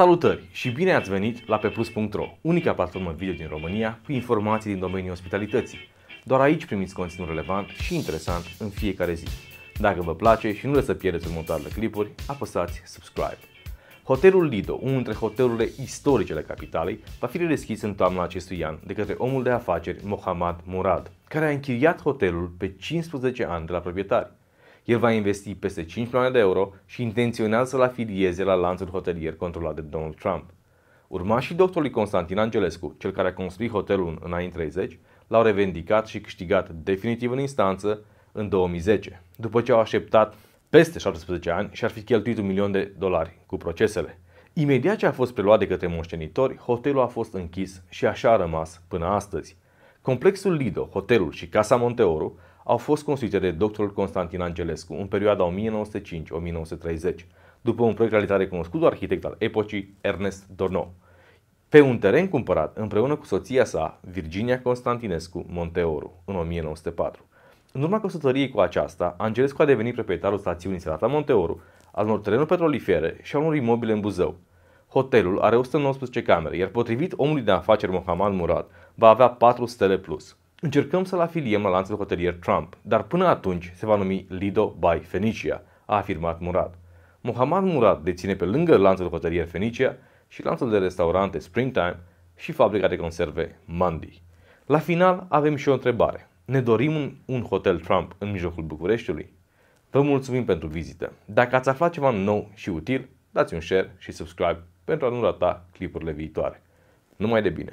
Salutări și bine ați venit la peplus.ro, unica platformă video din România cu informații din domeniul ospitalității. Doar aici primiți conținut relevant și interesant în fiecare zi. Dacă vă place și nu vreți să pierdeți următoarele clipuri, apăsați subscribe. Hotelul Lido, unul dintre hotelurile istorice ale capitalei, va fi redeschis în toamna acestui an de către omul de afaceri Mohamed Murad, care a închiriat hotelul pe 15 ani de la proprietari. El va investi peste 5 milioane de euro și intenționează să-l afilieze la lanțul hotelier controlat de Donald Trump. Urmașii doctorului Constantin Angelescu, cel care a construit hotelul în anii 30, l-au revendicat și câștigat definitiv în instanță în 2010, după ce au așteptat peste 17 ani și ar fi cheltuit un milion de dolari cu procesele. Imediat ce a fost preluat de către moștenitori, hotelul a fost închis și așa a rămas până astăzi. Complexul Lido, hotelul și Casa Monteoru au fost construite de doctorul Constantin Angelescu în perioada 1905-1930, după un proiect realizat de cunoscutul arhitect al epocii Ernest Dornou. Pe un teren cumpărat împreună cu soția sa, Virginia Constantinescu Monteoru, în 1904. În urma căsătoriei cu aceasta, Angelescu a devenit proprietarul stațiunii Serata Monteoru, al unor terenuri petrolifere și al unor imobile în Buzău. Hotelul are 119 camere, iar potrivit omului de afaceri Mohamed Murad, va avea 4 stele plus. Încercăm să-l afiliem la lanțul hotelier Trump, dar până atunci se va numi Lido by Fenicia, a afirmat Murad. Mohamed Murad deține pe lângă lanțul hotelier Fenicia și lanțul de restaurante Springtime și fabrica de conserve Mandy. La final avem și o întrebare. Ne dorim un, un hotel Trump în mijlocul Bucureștiului? Vă mulțumim pentru vizită. Dacă ați aflat ceva nou și util, dați un share și subscribe pentru a nu rata clipurile viitoare. Numai de bine!